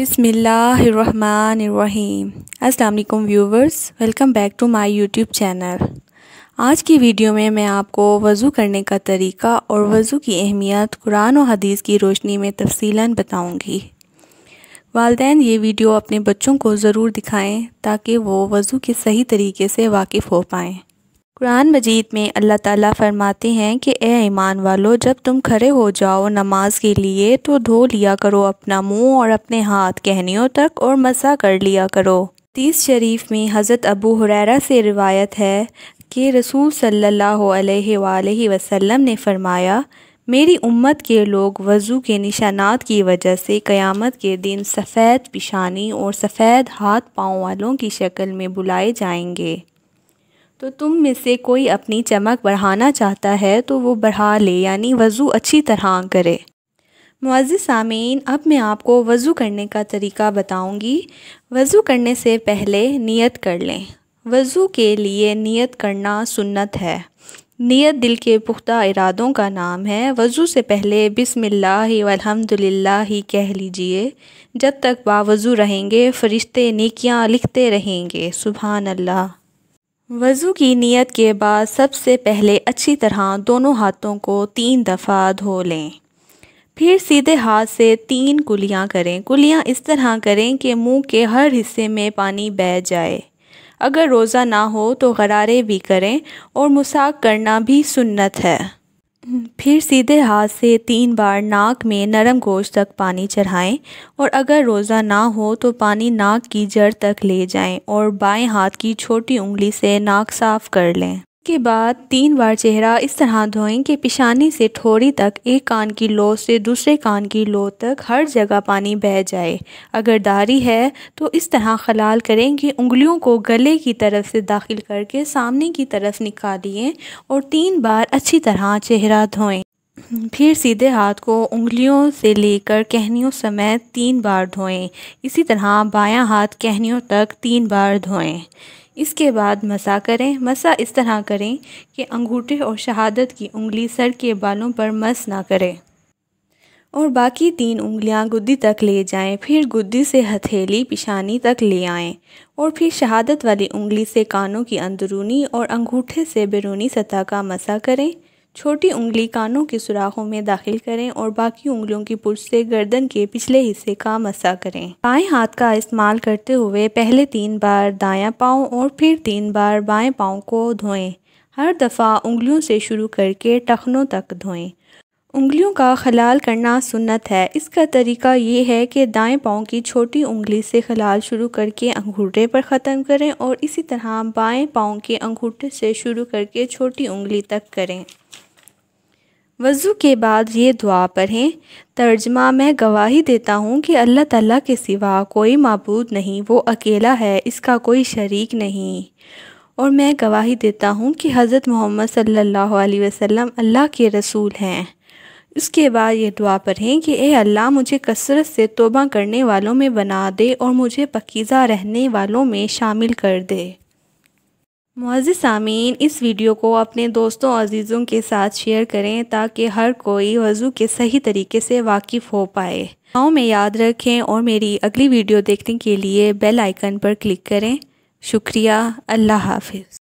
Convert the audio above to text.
बिसमीम असलम viewers welcome back to my YouTube channel आज की वीडियो में मैं आपको वज़ू करने का तरीका और वज़ू की अहमियत कुरान और हदीस की रोशनी में तफसीला बताऊंगी। वालदेन ये वीडियो अपने बच्चों को ज़रूर दिखाएं ताकि वो वज़ू के सही तरीके से वाकिफ़ हो पाएँ कुरान मजीद में अल्लाह ताला फरमाते हैं कि ए ईमान वालों जब तुम खड़े हो जाओ नमाज के लिए तो धो लिया करो अपना मुंह और अपने हाथ कहनियों तक और मसा कर लिया करो तीस शरीफ में हज़रत अबू हुरैरा से रिवायत है कि रसूल सल्लल्लाहु अलैहि वसल्लम ने फरमाया मेरी उम्मत के लोग वज़ू के निशानात की वजह से क़यामत के दिन सफ़ेद पिशानी और सफ़ेद हाथ पाँव वालों की शक्ल में बुलाए जाएंगे तो तुम में से कोई अपनी चमक बढ़ाना चाहता है तो वो बढ़ा ले यानी वज़ू अच्छी तरह करे मुआज़ सामीन अब मैं आपको वज़ू करने का तरीका बताऊंगी वज़ू करने से पहले नियत कर लें वज़ू के लिए नियत करना सुन्नत है नियत दिल के पुख्ता इरादों का नाम है वज़ू से पहले बिसमिल्लाह ही कह लीजिए जब तक बावज़ू रहेंगे फ़रिश्ते निकियाँ लिखते रहेंगे सुबह अल्लाह वज़ू की नियत के बाद सबसे पहले अच्छी तरह दोनों हाथों को तीन दफ़ा धो लें फिर सीधे हाथ से तीन कुलियाँ करें कुलियाँ इस तरह करें कि मुंह के हर हिस्से में पानी बह जाए अगर रोज़ा ना हो तो गरारे भी करें और मुसाक करना भी सुन्नत है फिर सीधे हाथ से तीन बार नाक में नरम गोश्त तक पानी चढ़ाएं और अगर रोज़ा ना हो तो पानी नाक की जड़ तक ले जाएं और बाएं हाथ की छोटी उंगली से नाक साफ कर लें के बाद तीन बार चेहरा इस तरह धोएं कि पिशानी से थोड़ी तक एक कान की लो से दूसरे कान की लो तक हर जगह पानी बह जाए अगर दाढ़ी है तो इस तरह खलाल करें कि उंगलियों को गले की तरफ से दाखिल करके सामने की तरफ निकालिए और तीन बार अच्छी तरह चेहरा धोएं फिर सीधे हाथ को उंगलियों से लेकर कहनियों समेत तीन बार धोएं इसी तरह बायां हाथ कहनियों तक तीन बार धोएं इसके बाद मसा करें मसा इस तरह करें कि अंगूठे और शहादत की उंगली सर के बालों पर मस ना करें और बाकी तीन उंगलियां गुद्दी तक ले जाएं फिर गुद्दी से हथेली पिशानी तक ले आएं और फिर शहादत वाली उंगली से कानों की अंदरूनी और अंगूठे से बैरूनी सतह का मसा करें छोटी उंगली कानों के सुराखों में दाखिल करें और बाकी उंगलियों की पुष्ट से गर्दन के पिछले हिस्से का मसा करें बाएं हाथ का इस्तेमाल करते हुए पहले तीन बार दायां पाँव और फिर तीन बार बाएं पाँव को धोएं हर दफ़ा उंगलियों से शुरू करके टखनों तक धोएं उंगलियों का खलाल करना सुन्नत है इसका तरीका ये है कि दाएं पाँव की छोटी उंगली से खलाल शुरू करके अंगूठे पर ख़त्म करें और इसी तरह बाएं पाँव के अंगूठे से शुरू करके छोटी उंगली तक करें वज़ू के बाद ये दुआ पढ़ें तर्जमा मैं गवाही देता हूँ कि अल्लाह ताला के सिवा कोई मबूद नहीं वो अकेला है इसका कोई शरीक नहीं और मैं गवाही देता हूँ कि हज़रत मोहम्मद सल्लल्लाहु अलैहि वसल्लम अल्लाह के रसूल हैं इसके बाद ये दुआ पढ़ें कि ए अल्लाह मुझे कसरत से तोबा करने वालों में बना दे और मुझे पकीज़ा रहने वालों में शामिल कर दे मुआज़ सामीन इस वीडियो को अपने दोस्तों अजीज़ों के साथ शेयर करें ताकि हर कोई वज़ू के सही तरीके से वाकिफ़ हो पाए गाँव में याद रखें और मेरी अगली वीडियो देखने के लिए बेल आइकन पर क्लिक करें शुक्रिया अल्लाह हाफिज़